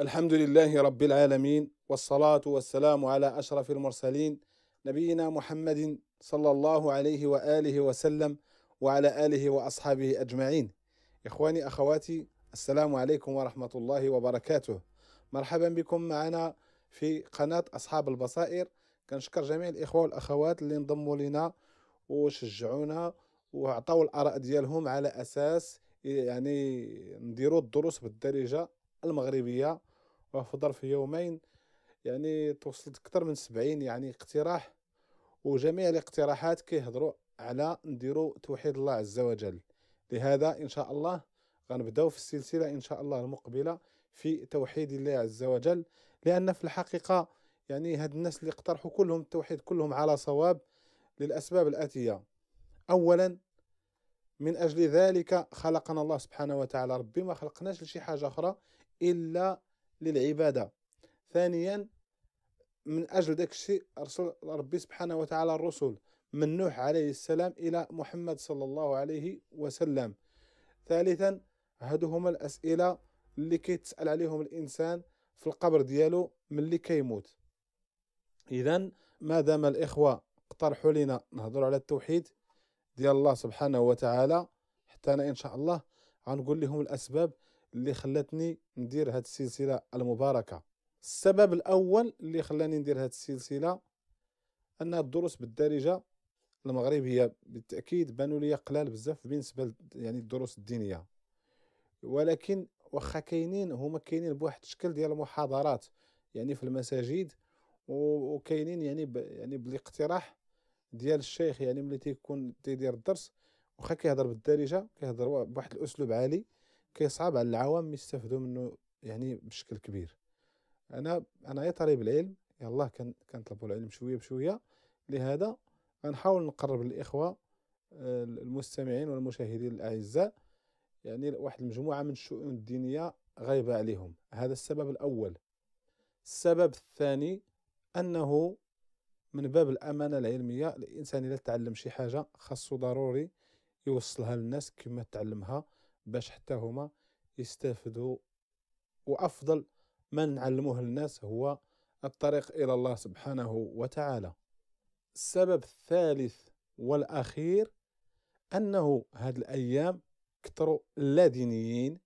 الحمد لله رب العالمين والصلاة والسلام على أشرف المرسلين نبينا محمد صلى الله عليه وآله وسلم وعلى آله وأصحابه أجمعين إخواني أخواتي السلام عليكم ورحمة الله وبركاته مرحبا بكم معنا في قناة أصحاب البصائر كنشكر جميع الإخوة والأخوات اللي انضموا لنا وشجعونا وعطاو الآراء ديالهم على أساس يعني نديروا الدروس بالدارجة المغربية وفي ظرف يومين يعني توصلت أكثر من سبعين يعني اقتراح وجميع الاقتراحات كيهضروا على نديروا توحيد الله عز وجل لهذا إن شاء الله غنبداو في السلسلة إن شاء الله المقبلة في توحيد الله عز وجل لأن في الحقيقة يعني هاد الناس اللي اقترحوا كلهم التوحيد كلهم على صواب للأسباب الآتية أولا من أجل ذلك خلقنا الله سبحانه وتعالى ربي ما خلقناش لشي حاجة أخرى إلا للعبادة ثانيا من أجل ذلك الشيء أرسل ربي سبحانه وتعالى الرسل من نوح عليه السلام إلى محمد صلى الله عليه وسلم ثالثا هادو هما الأسئلة اللي كيتسأل عليهم الإنسان في القبر ديالو ملي كيموت إذا ما دام الإخوة اقترحوا لنا نهضر على التوحيد ديال الله سبحانه وتعالى حتى أنا إن شاء الله غنقول لهم الأسباب اللي خلاتني ندير هاد السلسله المباركه السبب الاول اللي خلاني ندير هاد السلسله ان الدروس بالدارجه المغربيه بالتاكيد بانوا لي قلال بزاف بالنسبه يعني الدروس الدينيه ولكن واخا كاينين هما كاينين بواحد الشكل ديال المحاضرات يعني في المساجد وكاينين يعني ب يعني بالاقتراح ديال الشيخ يعني ملي تيكون تيدير الدرس واخا كيهضر بالدارجه كيهضر بواحد الاسلوب عالي كيصعب على العوام يستافدوا منه يعني بشكل كبير انا انا يا طالب العلم يلاه كنطلبوا العلم شويه بشويه لهذا غنحاول نقرب للاخوه آه، المستمعين والمشاهدين الاعزاء يعني واحد المجموعه من الشؤون الدينيه غايبه عليهم هذا السبب الاول السبب الثاني انه من باب الامانه العلميه الانسان الا تعلم شي حاجه خاصو ضروري يوصلها للناس كما تعلمها باش حتى هما يستافدوا وافضل ما نعلموه للناس هو الطريق الى الله سبحانه وتعالى السبب الثالث والاخير انه هاد الايام كثروا اللادينيين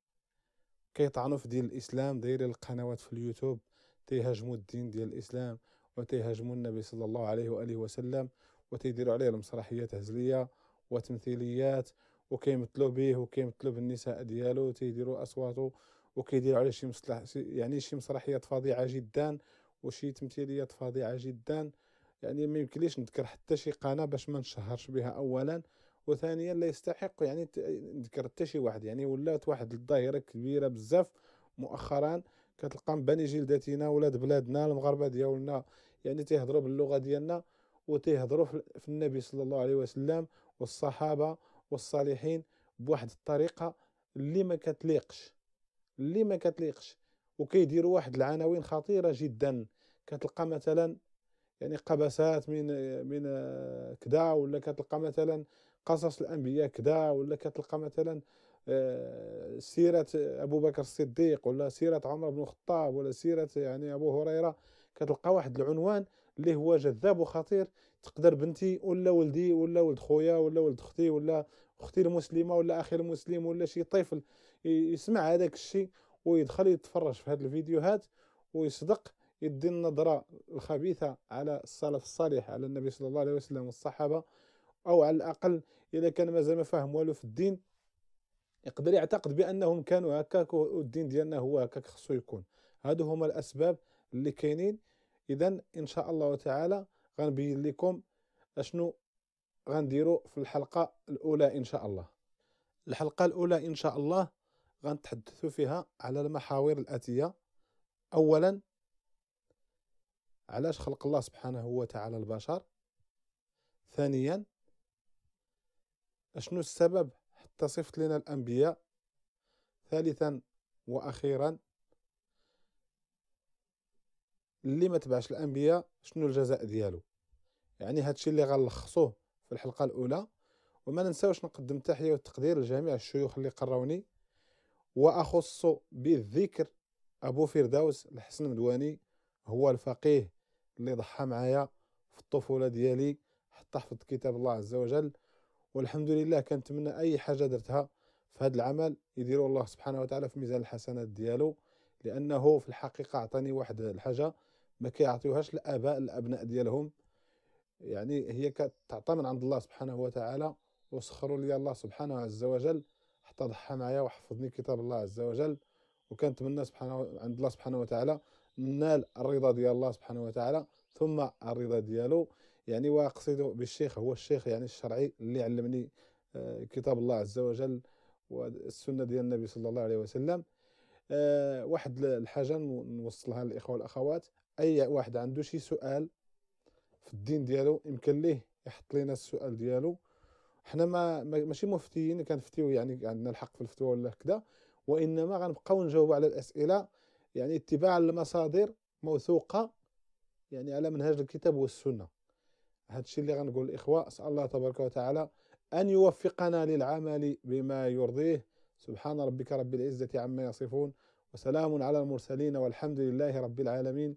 كيطعنوا في دين الاسلام دايرين القنوات في اليوتيوب تيهاجموا الدين ديال الاسلام وتيهاجموا النبي صلى الله عليه واله وسلم وتيديروا عليه المسرحيات هزليه وتمثيليات وكيمثلوا به وكيمثلوا بالنساء ديالو تيديروا اصواته وكيدير على شي مصلح يعني شي مسرحيات فظيعه جدا وشي تمثيليات فظيعه جدا يعني ما يمكنليش نذكر حتى شي قناه باش ما نشهرش بها اولا وثانيا لا يستحق يعني نذكر حتى شي واحد يعني ولات واحد الظاهره كبيره بزاف مؤخرا كتلقى مباني جلدتنا ولاد بلادنا المغاربه ديالنا يعني تيهضروا باللغه ديالنا وتيهضروا في النبي صلى الله عليه وسلم والصحابه والصالحين بواحد الطريقه اللي ما كتليقش اللي ما كتليقش وكيديروا واحد العناوين خطيره جدا كتلقى مثلا يعني قبسات من من آه، كدا ولا كتلقى مثلا قصص الانبياء كدا ولا كتلقى مثلا آه، سيرة أبو بكر الصديق ولا سيرة عمر بن الخطاب ولا سيرة يعني أبو هريرة كتلقى واحد العنوان اللي هو جذاب وخطير تقدر بنتي ولا ولدي ولا ولد خويا ولا ولد اختي ولا اختي المسلمه ولا اخي المسلم ولا شي طفل يسمع هذاك الشيء ويدخل يتفرج في هذه الفيديوهات ويصدق يدي النظرة الخبيثة على السلف الصالح على النبي صلى الله عليه وسلم والصحابة أو على الأقل إذا كان مازال ما فاهم والو في الدين يقدر يعتقد بأنهم كانوا هكاك والدين ديالنا هو هكاك خصو يكون هادو هما الأسباب اللي كاينين إذا إن شاء الله تعالى غنبين لكم أشنو غنديرو في الحلقه الاولى ان شاء الله الحلقه الاولى ان شاء الله غنتحدثوا فيها على المحاور الاتيه اولا علاش خلق الله سبحانه وتعالى البشر ثانيا اشنو السبب حتى صفت لنا الانبياء ثالثا واخيرا اللي ما تبعش الانبياء شنو الجزاء ديالو يعني هادشي اللي غنلخصوه في الحلقة الأولى وما ننساوش نقدم تحية والتقدير لجميع الشيوخ اللي قراوني وأخص بالذكر أبو فردوس الحسن مدواني هو الفقيه اللي ضحى معايا في الطفولة ديالي حتى حفظت كتاب الله عز وجل والحمد لله كنتمنى أي حاجة درتها في هذا العمل يديروا الله سبحانه وتعالى في ميزان الحسنات ديالو لأنه في الحقيقة أعطاني واحد الحاجة ما كيعطيوهاش الآباء الأبناء ديالهم يعني هي كتعطى من عند الله سبحانه وتعالى وسخروا لي الله سبحانه عز وجل حتى ضحى معايا وحفظني كتاب الله عز وجل وكنتمنى سبحانه عند الله سبحانه وتعالى نال الرضا ديال الله سبحانه وتعالى ثم الرضا ديالو يعني واقصد بالشيخ هو الشيخ يعني الشرعي اللي علمني آه، كتاب الله عز وجل والسنه ديال النبي صلى الله عليه وسلم آه، واحد الحاجه نوصلها للاخوه والاخوات اي واحد عنده شي سؤال في الدين ديالو يمكن ليه يحط لينا السؤال ديالو حنا ما ماشي مفتيين كنفتيو يعني عندنا الحق في الفتوى ولا كذا وانما غنبقاو نجاوب على الاسئله يعني اتباعا لمصادر موثوقه يعني على منهج الكتاب والسنه هذا الشيء اللي غنقول الاخوه اسال الله تبارك وتعالى ان يوفقنا للعمل بما يرضيه سبحان ربك رب العزه عما يصفون وسلام على المرسلين والحمد لله رب العالمين